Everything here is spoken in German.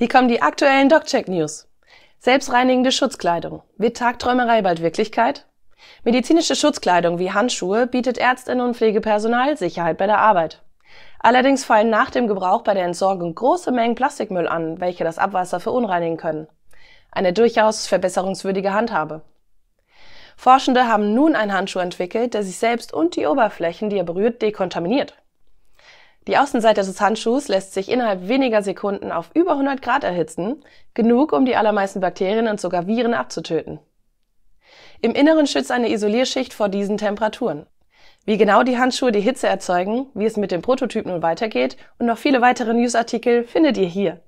Hier kommen die aktuellen DocCheck-News. Selbstreinigende Schutzkleidung. Wird Tagträumerei bald Wirklichkeit? Medizinische Schutzkleidung wie Handschuhe bietet Ärztinnen und Pflegepersonal Sicherheit bei der Arbeit. Allerdings fallen nach dem Gebrauch bei der Entsorgung große Mengen Plastikmüll an, welche das Abwasser verunreinigen können. Eine durchaus verbesserungswürdige Handhabe. Forschende haben nun einen Handschuh entwickelt, der sich selbst und die Oberflächen, die er berührt, dekontaminiert. Die Außenseite des Handschuhs lässt sich innerhalb weniger Sekunden auf über 100 Grad erhitzen, genug, um die allermeisten Bakterien und sogar Viren abzutöten. Im Inneren schützt eine Isolierschicht vor diesen Temperaturen. Wie genau die Handschuhe die Hitze erzeugen, wie es mit dem Prototyp nun weitergeht und noch viele weitere Newsartikel findet ihr hier.